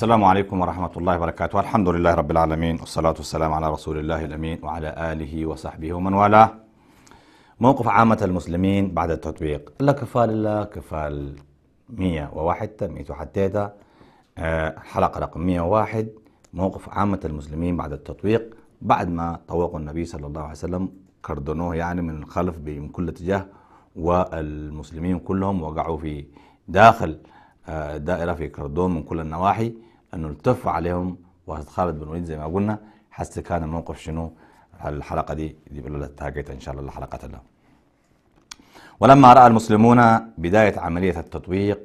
السلام عليكم ورحمة الله وبركاته الحمد لله رب العالمين والصلاة والسلام على رسول الله الأمين وعلى آله وصحبه ومن والاه موقف عامة المسلمين بعد التطبيق لا كفال الله كفال 101 تميت حتيتا آه، حلقة رقم 101 موقف عامة المسلمين بعد التطبيق بعد ما طوقوا النبي صلى الله عليه وسلم كردنوه يعني من الخلف من كل اتجاه والمسلمين كلهم وقعوا في داخل آه، دائرة في كردون من كل النواحي انه التفوا عليهم وخالد بن الوليد زي ما قلنا حس كان الموقف شنو الحلقه دي دي تاجت ان شاء الله الحلقه لها ولما راى المسلمون بدايه عمليه التطويق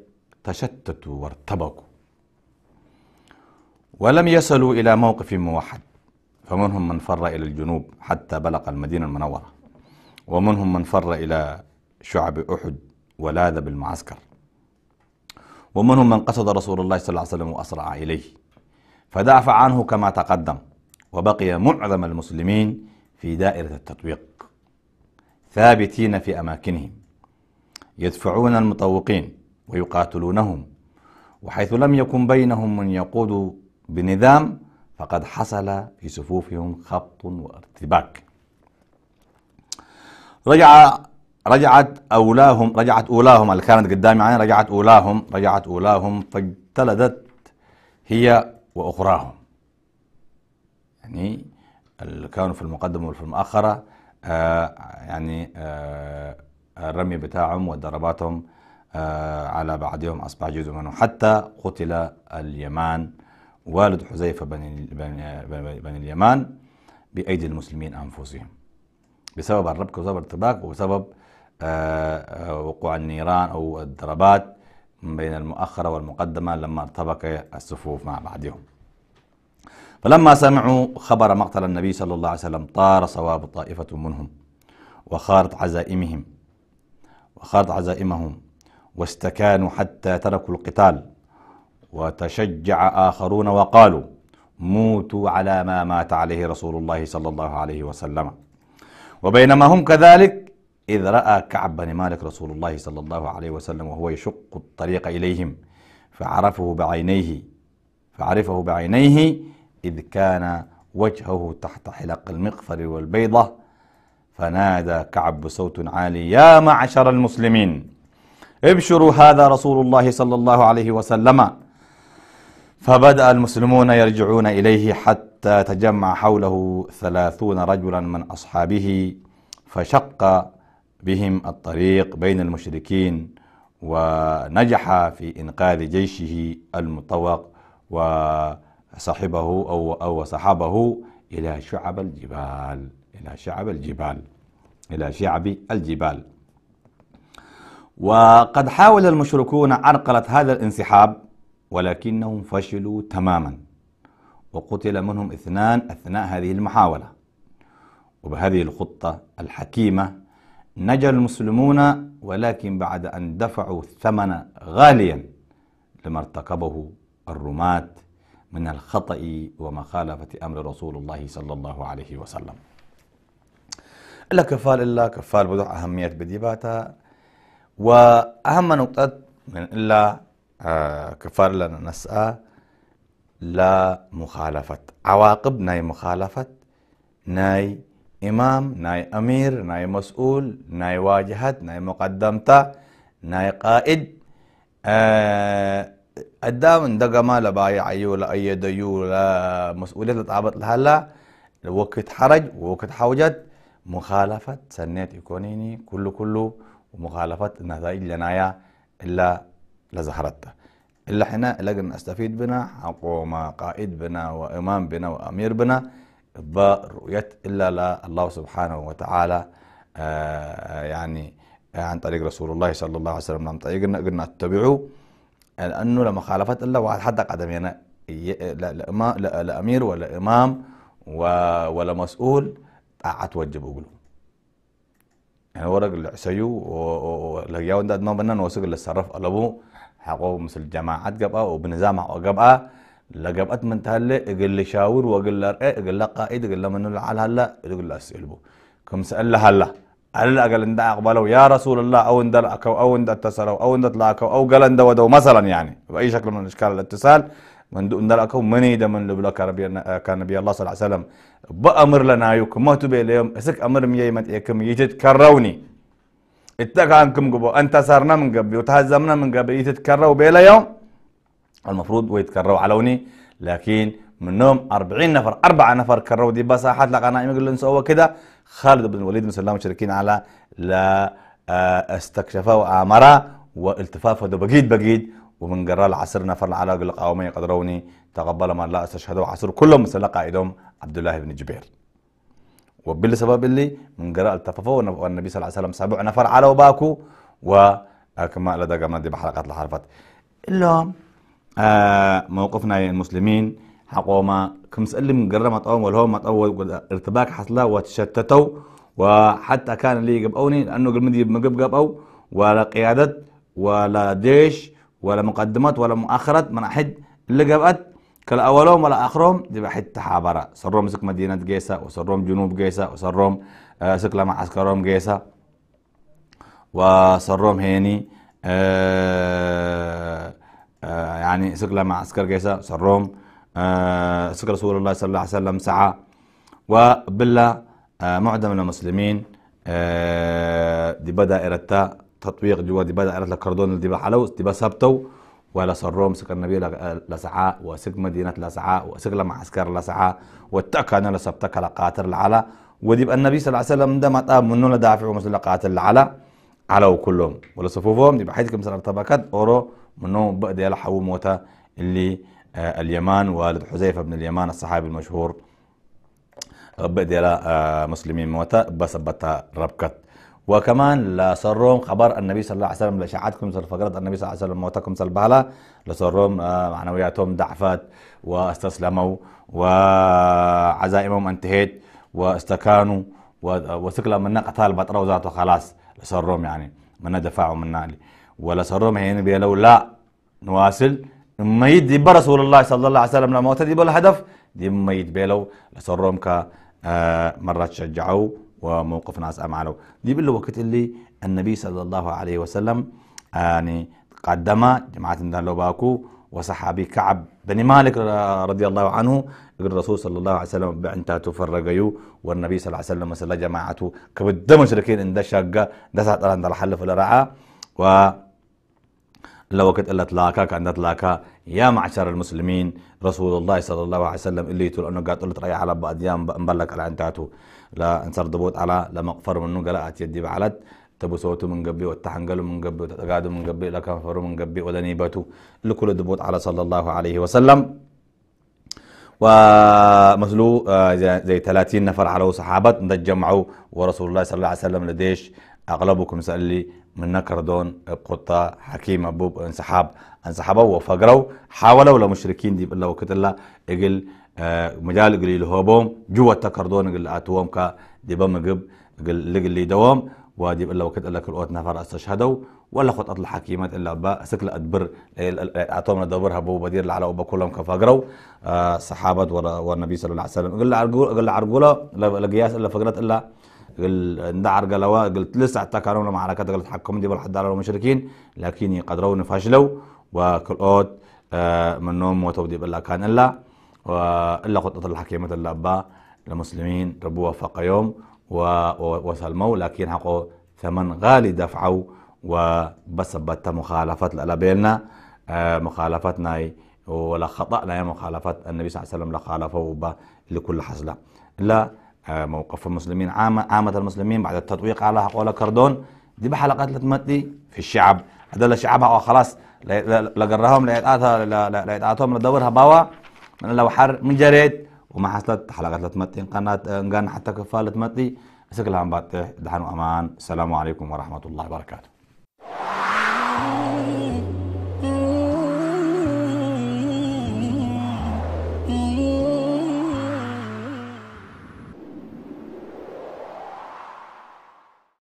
تشتتوا وارتبكوا ولم يصلوا الى موقف موحد فمنهم من فر الى الجنوب حتى بلغ المدينه المنوره ومنهم من فر الى شعب احد ولاذ بالمعسكر ومنهم من قصد رسول الله صلى الله عليه وسلم وأسرع إليه فدافع عنه كما تقدم وبقي معظم المسلمين في دائرة التطويق ثابتين في أماكنهم يدفعون المطوقين ويقاتلونهم وحيث لم يكن بينهم من يقود بنظام فقد حصل في صفوفهم خبط وارتباك رجع رجعت أولاهم رجعت أولاهم اللي كانت قدامي يعني رجعت أولاهم رجعت أولاهم فاجتلدت هي وأخراهم يعني اللي كانوا في المقدمة وفي المؤخرة آه يعني آه الرمي بتاعهم وضرباتهم آه على بعضهم أصبح جزء منهم حتى قتل اليمان والد حذيفة بن, بن, بن اليمان بأيدي المسلمين أنفسهم بسبب الربك وسبب الارتباك وبسبب آه، آه، وقوع النيران أو الضربات بين المؤخرة والمقدمة لما ارتبك الصفوف مع بعضهم فلما سمعوا خبر مقتل النبي صلى الله عليه وسلم طار صواب طائفة منهم وخارت عزائمهم وخارت عزائمهم واستكانوا حتى تركوا القتال وتشجع آخرون وقالوا موتوا على ما مات عليه رسول الله صلى الله عليه وسلم وبينما هم كذلك إذ رأى كعب بن مالك رسول الله صلى الله عليه وسلم وهو يشق الطريق إليهم فعرفه بعينيه فعرفه بعينيه إذ كان وجهه تحت حلق المغفر والبيضة فنادى كعب بصوت عالي يا معشر المسلمين ابشروا هذا رسول الله صلى الله عليه وسلم فبدأ المسلمون يرجعون إليه حتى تجمع حوله ثلاثون رجلا من أصحابه فشق بهم الطريق بين المشركين ونجح في إنقاذ جيشه المطوق وصاحبه أو, أو صحابه إلى شعب الجبال إلى شعب الجبال إلى شعب الجبال وقد حاول المشركون عرقلة هذا الانسحاب ولكنهم فشلوا تماما وقتل منهم اثنان أثناء هذه المحاولة وبهذه الخطة الحكيمة نجا المسلمون ولكن بعد أن دفعوا الثمن غاليا لما ارتكبه الرماة من الخطأ ومخالفة أمر رسول الله صلى الله عليه وسلم لا كفال إلا كفال بدو أهمية بديباتا وأهم نقطة من إلا كفار آه، كفال لنا نسأ لا مخالفة عواقب ناي مخالفة ناي امام ناي امير ناي مسؤول ناي واجهت ناي مقدمتا ناي قائد آه، الدام دقما لبايع أيولا أيد أيولا مسؤولية تتعبط لها لا وقت حرج وقت حوجت مخالفة سنيت يكونيني كله كله ومخالفة نتائج لنايا إلا لزهرتا اللي حنا لقنا استفيد بنا حقوما قائد بنا وإمام بنا وأمير بنا برؤية إلا لله سبحانه وتعالى آه، آه، يعني آه، عن طريق رسول الله صلى الله عليه وسلم عن نعم، طريق قلنا اتبعوا لأنه لما خالفت الله واحد حد قدم يعني لا, لا أمير ولا إمام ولا مسؤول طاعة توجب أقوله يعني ورق العسيو ولقيا ولقياو ما بنا وسق اللي صرف قلبه حقوق مثل جماعات قبقى وبنزامع قبقى لقبت من تهلا اقل شاور واقل ارقى اقل قائد اقل من العال هلا اقل اسئلبو كم سأل له هلا هلا قال ان اقبله يا رسول الله او ان دلعك او ان اتصل او ان اطلعك او قال ان ودوا مثلا يعني باي شكل من اشكال الاتصال من دون دلعكوا من يدا من لبلا كان نبي الله صلى الله عليه وسلم بامر لنا يوك ما تبي اليوم اسك امر مي يمتيكم يتكروني اتكانكم قبو انت صارنا من قبي وتهزمنا من قبي يتتكروا بيلا يوم المفروض ويتكرروا علوني لكن منهم 40 نفر أربعة نفر كرروا دي بصاحات لقناة ايميجلنس سوى كده خالد بن الوليد مسلم مشاركين على لا آه، استكشفه وآمره والتفافه بقيد بقيد ومن قرر العصر نفر العلاق القومي قدروني تقبل ما لا استشهدوا عصر كلهم مثل قائدهم عبد الله بن جبير وباللي سبب اللي من قراءة التفافه والنبي صلى الله عليه وسلم سبع نفر على وباكو وكما لدى قمنا دي بحلقات الحرفات اللهم آه، موقفنا المسلمين حقوما كم سلم قرر ما والهوم والهو ارتباك حصله وتشتتوا وحتى كان اللي قبقوني لانه قلمدي مقب قبقوا ولا قيادة ولا ديش ولا مقدمات ولا مؤخرات من أحد اللي قبقت كلا أولهم ولا آخرهم دي حتى حابرة سروم سك مدينة جيسة وسروم جنوب جيسة وسروم آه، سك لما عسكرهم جيسة وسروم هيني آه آه، يعني سقلة مع عسكر قيسة سروم سقلة آه، رسول الله صلى الله عليه وسلم سعى وبلا آه، معدم المسلمين دي بدأ إرتا تطبيق جوا دي بدأ إرتا كردون دي بحلو دي بسبتو ولا سروم سكر النبي لسعاء وسق مدينة لسعاء وسق مع عسكر لسعاء واتكنا لسبتك لقاتل العلا ودي النبي صلى الله عليه وسلم ده ما منه لدافع ومسل قاتل العلا على كلهم ولصفوفهم يبقى حيث كمثل ارتباكات أورو منهم بقد حو موتى اللي آه اليمان والد حذيفة بن اليمان الصحابي المشهور بقد يلا آه مسلمين موتى بتا ربكت وكمان لسروم خبر النبي صلى الله عليه وسلم لشعاتكم سر فقرات النبي صلى الله عليه وسلم موتكم سر بهلا لسروم آه معنوياتهم ضعفت واستسلموا وعزائمهم انتهت واستكانوا وثقل من قتال بطروا ذاته خلاص لسرهم يعني ما دفعوا من نالي ولا سرهم هين بي لو لا نواصل ما يدي برسول الله صلى الله عليه وسلم لما تدي بالهدف دي ميت بيلو لسرهم ك آه، مرات شجعوا وموقف ناس أمعلو دي بالوقت اللي النبي صلى الله عليه وسلم آه، يعني قدم جماعة باكو وصحابي كعب بن مالك رضي الله عنه الرسول صلى الله عليه وسلم بعنتا فرقيو والنبي صلى الله عليه وسلم صلى جماعته كبد مشركين ان ده دسات ده ساتر عند الحل في الرعاء و وقت الا تلاكا كان تلاكا يا معشر المسلمين رسول الله صلى الله عليه وسلم اللي تقول انه قاعد تقول على بعض ايام مبلك على عنتاته لا انصر ضبوط على لما قفر منه قلقت يدي بعلت تبوسوتو من قبي واتحنقلوا من قبي وتقعدوا من قبي لكفروا من قبي نيبتو لكل دبوت على صلى الله عليه وسلم ومثلو آه، زي 30 نفر على صحابة نتجمعوا ورسول الله صلى الله عليه وسلم لديش أغلبكم سألي من نكر دون بقطة حكيم أبوب انسحاب انسحبوا وفقروا حاولوا لمشركين دي بالله الله إقل آه، مجال قليل هوبهم جوا تكردون قل أتوهم كا دي بمقب قل لقل دوام وادي الا وقت الا كل نفر استشهدوا ولا خط اطل حكيمات الا با سكل ادبر اعطونا دبرها بو بدير على ابو كلهم كفاقروا آه صحابه والنبي صلى الله عليه وسلم قال عرقول قال عرقوله لقياس الا فقرت الا عند عرقلوا قلت لسه اعتكروا معركه قلت حكم دي بالحد على المشركين لكن يقدرون فاشلوا وكل اوت آه منهم وتودي بالله كان الا خط اطل الحكيمه الا با المسلمين ربوا وفق يوم وسلموا لكن حقو ثمن غالي دفعوا وبس وبسبت مخالفات لألبيلنا آه، مخالفتنا ولا خطأنا يا يعني مخالفة النبي صلى الله عليه وسلم لخالفه لكل حصلة لا آه، موقف المسلمين عامة عامة المسلمين بعد التطويق على حقوله كردون دي بحلقات لتمتي في الشعب هذول شعبها خلاص لقراهم لقيت لقيت لدورها باوا من لو حر من جريت وما حصلت حلقات لتمتين قناة انقان آه، حتى كفالة متي سكلها مباتح دحن وأمان السلام عليكم ورحمة الله وبركاته